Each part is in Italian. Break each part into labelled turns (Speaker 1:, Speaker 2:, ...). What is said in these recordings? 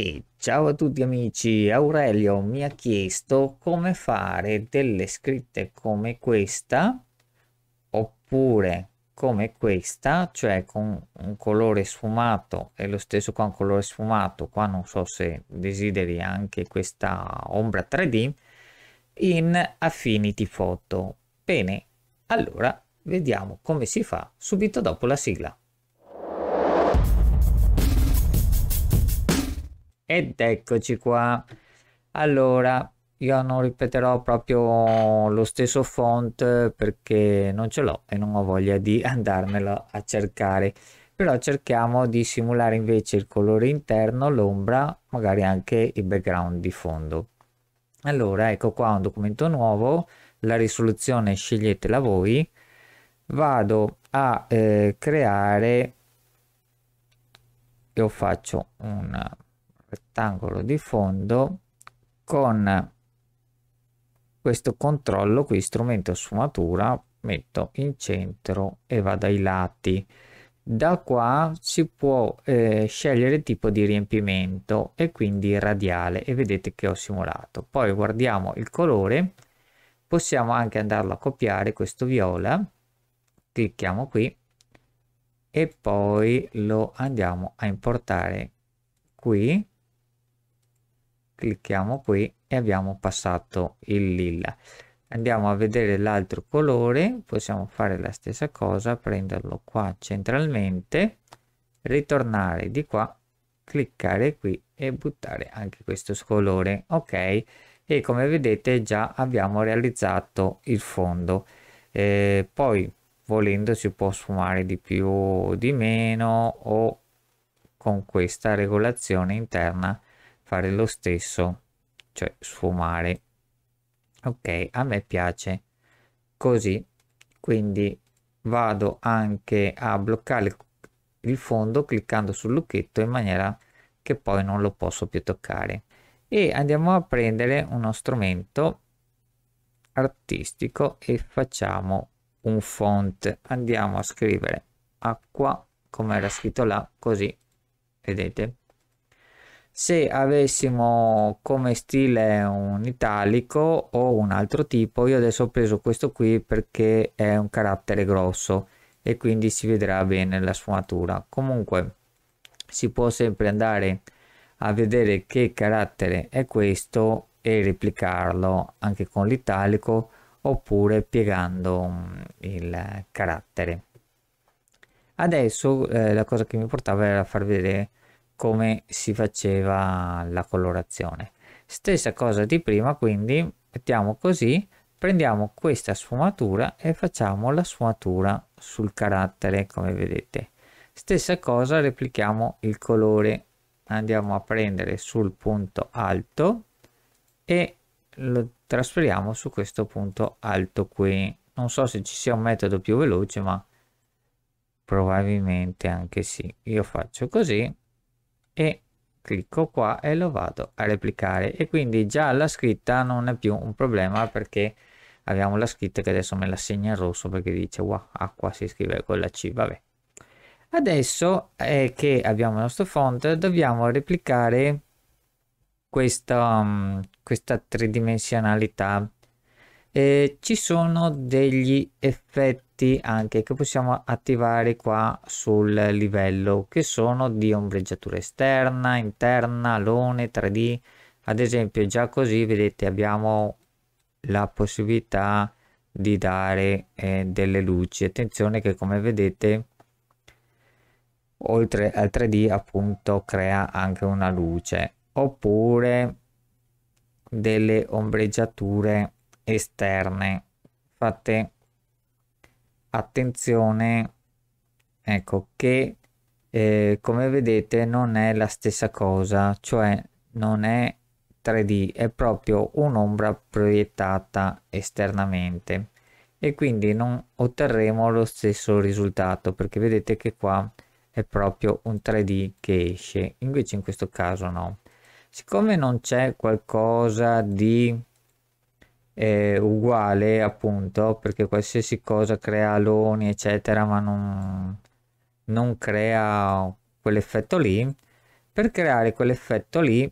Speaker 1: E ciao a tutti amici, Aurelio mi ha chiesto come fare delle scritte come questa oppure come questa, cioè con un colore sfumato e lo stesso qua un colore sfumato, qua non so se desideri anche questa ombra 3D in Affinity Photo. Bene, allora vediamo come si fa subito dopo la sigla. Ed eccoci qua. Allora, io non ripeterò proprio lo stesso font eh, perché non ce l'ho e non ho voglia di andarmelo a cercare. Però cerchiamo di simulare invece il colore interno, l'ombra, magari anche il background di fondo. Allora, ecco qua un documento nuovo, la risoluzione sceglietela voi. Vado a eh, creare, io faccio una rettangolo di fondo con questo controllo qui strumento sfumatura metto in centro e vado ai lati da qua si può eh, scegliere tipo di riempimento e quindi radiale e vedete che ho simulato poi guardiamo il colore possiamo anche andarlo a copiare questo viola clicchiamo qui e poi lo andiamo a importare qui clicchiamo qui e abbiamo passato il lilla andiamo a vedere l'altro colore possiamo fare la stessa cosa prenderlo qua centralmente ritornare di qua cliccare qui e buttare anche questo colore ok e come vedete già abbiamo realizzato il fondo eh, poi volendo si può sfumare di più o di meno o con questa regolazione interna fare lo stesso cioè sfumare ok a me piace così quindi vado anche a bloccare il fondo cliccando sul lucchetto in maniera che poi non lo posso più toccare e andiamo a prendere uno strumento artistico e facciamo un font andiamo a scrivere acqua come era scritto là così vedete se avessimo come stile un italico o un altro tipo, io adesso ho preso questo qui perché è un carattere grosso e quindi si vedrà bene la sfumatura. Comunque si può sempre andare a vedere che carattere è questo e replicarlo anche con l'italico oppure piegando mm, il carattere. Adesso eh, la cosa che mi portava era far vedere come si faceva la colorazione stessa cosa di prima quindi mettiamo così prendiamo questa sfumatura e facciamo la sfumatura sul carattere come vedete stessa cosa replichiamo il colore andiamo a prendere sul punto alto e lo trasferiamo su questo punto alto qui non so se ci sia un metodo più veloce ma probabilmente anche sì io faccio così e clicco qua e lo vado a replicare e quindi già la scritta non è più un problema perché abbiamo la scritta che adesso me la segna in rosso perché dice wow acqua si scrive con la c vabbè adesso eh, che abbiamo il nostro font dobbiamo replicare questa, um, questa tridimensionalità eh, ci sono degli effetti effetti anche che possiamo attivare qua sul livello che sono di ombreggiatura esterna, interna, lone, 3D ad esempio già così vedete abbiamo la possibilità di dare eh, delle luci attenzione che come vedete oltre al 3D appunto crea anche una luce oppure delle ombreggiature esterne fatte attenzione ecco che eh, come vedete non è la stessa cosa cioè non è 3d è proprio un'ombra proiettata esternamente e quindi non otterremo lo stesso risultato perché vedete che qua è proprio un 3d che esce invece in questo caso no siccome non c'è qualcosa di eh, uguale appunto perché qualsiasi cosa crea aloni eccetera ma non, non crea quell'effetto lì per creare quell'effetto lì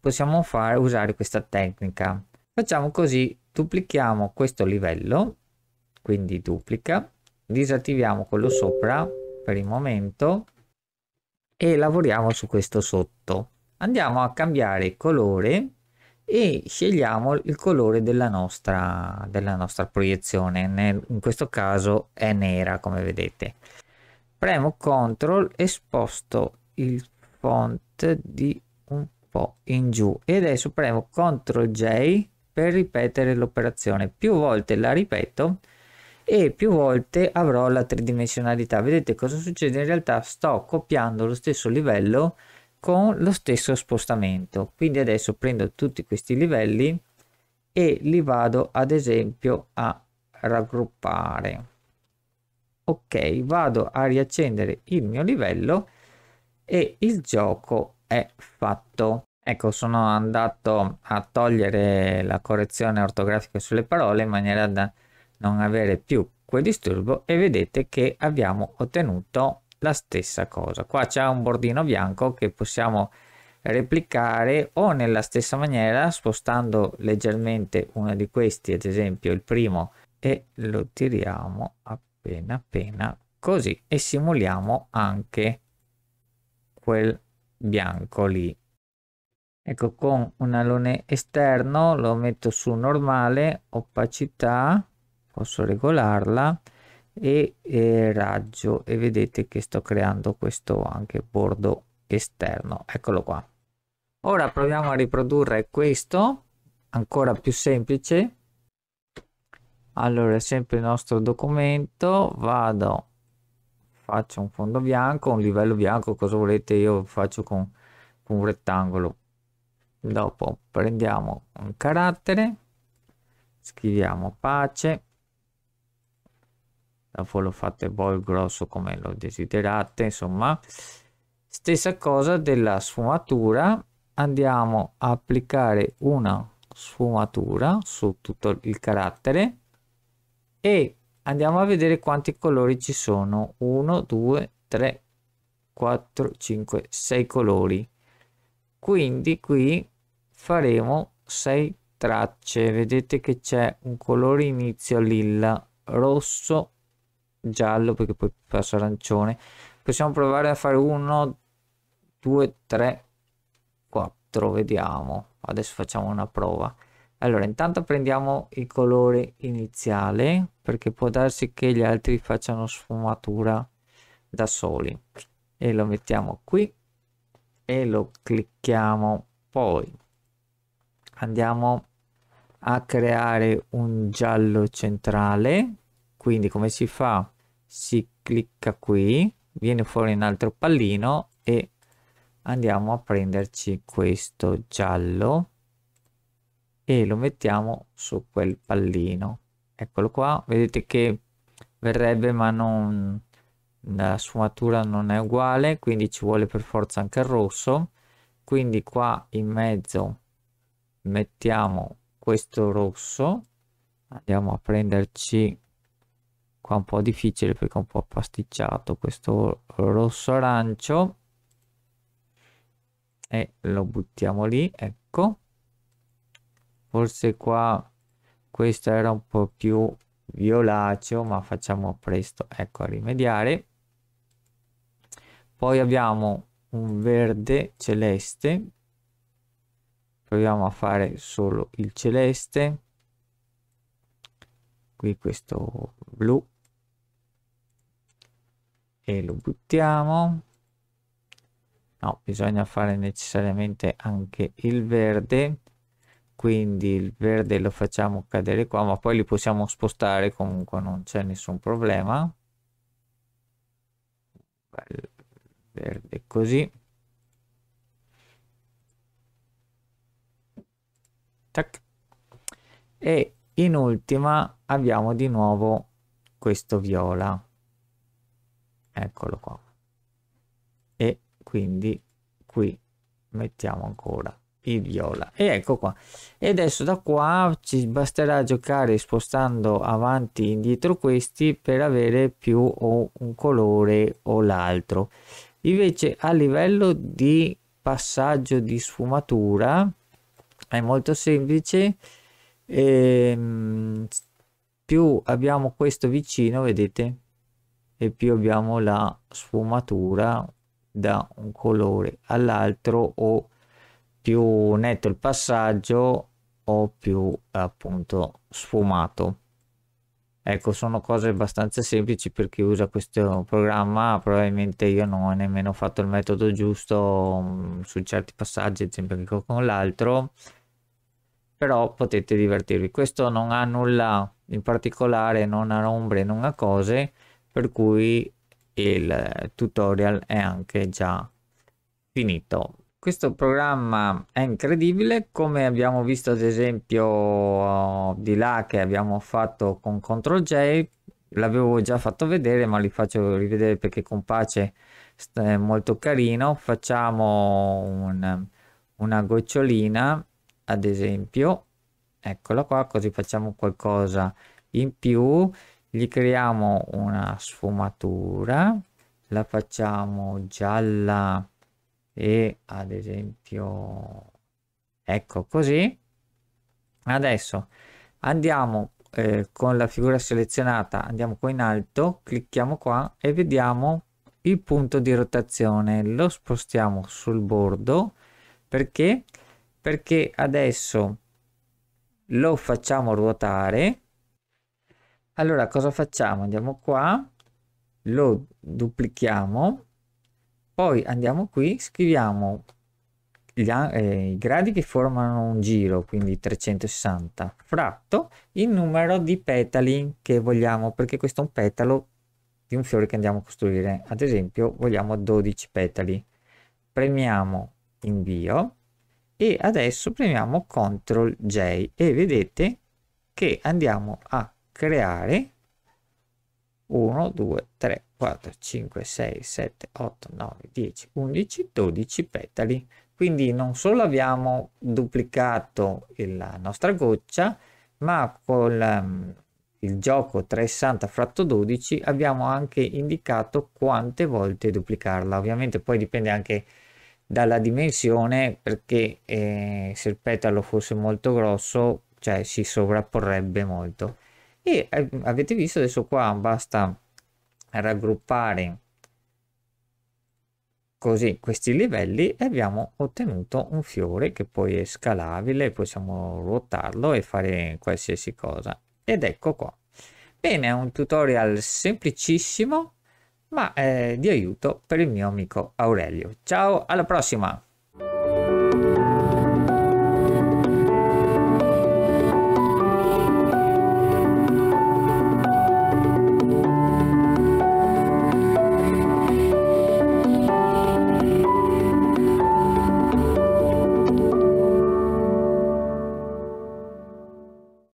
Speaker 1: possiamo fare, usare questa tecnica facciamo così duplichiamo questo livello quindi duplica disattiviamo quello sopra per il momento e lavoriamo su questo sotto andiamo a cambiare colore e scegliamo il colore della nostra, della nostra proiezione, in questo caso è nera come vedete. Premo CTRL e sposto il font di un po' in giù e adesso premo CTRL J per ripetere l'operazione. Più volte la ripeto e più volte avrò la tridimensionalità. Vedete cosa succede? In realtà sto copiando lo stesso livello con lo stesso spostamento quindi adesso prendo tutti questi livelli e li vado ad esempio a raggruppare ok vado a riaccendere il mio livello e il gioco è fatto Ecco, sono andato a togliere la correzione ortografica sulle parole in maniera da non avere più quel disturbo e vedete che abbiamo ottenuto la stessa cosa qua c'è un bordino bianco che possiamo replicare o nella stessa maniera spostando leggermente uno di questi ad esempio il primo e lo tiriamo appena appena così e simuliamo anche quel bianco lì ecco con un alone esterno lo metto su normale opacità posso regolarla e, e raggio e vedete che sto creando questo anche bordo esterno eccolo qua ora proviamo a riprodurre questo ancora più semplice allora sempre il nostro documento vado faccio un fondo bianco un livello bianco cosa volete io faccio con, con un rettangolo dopo prendiamo un carattere scriviamo pace dopo lo fate voi grosso come lo desiderate insomma stessa cosa della sfumatura andiamo a applicare una sfumatura su tutto il carattere e andiamo a vedere quanti colori ci sono 1 2 3 4 5 6 colori quindi qui faremo 6 tracce vedete che c'è un colore inizio lilla rosso giallo perché poi passo arancione possiamo provare a fare 1 2 3 4 vediamo adesso facciamo una prova allora intanto prendiamo il colore iniziale perché può darsi che gli altri facciano sfumatura da soli e lo mettiamo qui e lo clicchiamo poi andiamo a creare un giallo centrale quindi come si fa si clicca qui viene fuori un altro pallino e andiamo a prenderci questo giallo e lo mettiamo su quel pallino eccolo qua vedete che verrebbe ma non la sfumatura non è uguale quindi ci vuole per forza anche il rosso quindi qua in mezzo mettiamo questo rosso andiamo a prenderci qua un po' difficile perché è un po' pasticciato questo rosso arancio e lo buttiamo lì ecco forse qua questo era un po' più violaceo ma facciamo presto ecco a rimediare poi abbiamo un verde celeste proviamo a fare solo il celeste qui questo blu e lo buttiamo no bisogna fare necessariamente anche il verde quindi il verde lo facciamo cadere qua ma poi li possiamo spostare comunque non c'è nessun problema Bello, verde così Tac. e in ultima abbiamo di nuovo questo viola eccolo qua e quindi qui mettiamo ancora il viola e ecco qua e adesso da qua ci basterà giocare spostando avanti e indietro questi per avere più o un colore o l'altro invece a livello di passaggio di sfumatura è molto semplice ehm, più abbiamo questo vicino vedete e più abbiamo la sfumatura da un colore all'altro o più netto il passaggio o più appunto sfumato ecco sono cose abbastanza semplici per chi usa questo programma probabilmente io non ho nemmeno fatto il metodo giusto mm, su certi passaggi ad esempio con l'altro però potete divertirvi questo non ha nulla in particolare non ha ombre non ha cose per cui il tutorial è anche già finito. Questo programma è incredibile come abbiamo visto ad esempio di là che abbiamo fatto con CTRL J l'avevo già fatto vedere ma li faccio rivedere perché con pace è molto carino facciamo un, una gocciolina ad esempio eccola qua così facciamo qualcosa in più gli creiamo una sfumatura la facciamo gialla e ad esempio ecco così adesso andiamo eh, con la figura selezionata andiamo qua in alto clicchiamo qua e vediamo il punto di rotazione lo spostiamo sul bordo perché perché adesso lo facciamo ruotare allora, cosa facciamo? Andiamo qua, lo duplichiamo, poi andiamo qui, scriviamo gli, eh, i gradi che formano un giro, quindi 360, fratto il numero di petali che vogliamo, perché questo è un petalo di un fiore che andiamo a costruire. Ad esempio, vogliamo 12 petali. Premiamo invio e adesso premiamo CTRL J e vedete che andiamo a creare 1, 2, 3, 4, 5, 6, 7, 8, 9, 10, 11, 12 petali. Quindi non solo abbiamo duplicato la nostra goccia, ma con ehm, il gioco 360 fratto 12 abbiamo anche indicato quante volte duplicarla. Ovviamente poi dipende anche dalla dimensione, perché eh, se il petalo fosse molto grosso, cioè si sovrapporrebbe molto e eh, avete visto adesso qua basta raggruppare così questi livelli e abbiamo ottenuto un fiore che poi è scalabile possiamo ruotarlo e fare qualsiasi cosa ed ecco qua bene è un tutorial semplicissimo ma eh, di aiuto per il mio amico Aurelio ciao alla prossima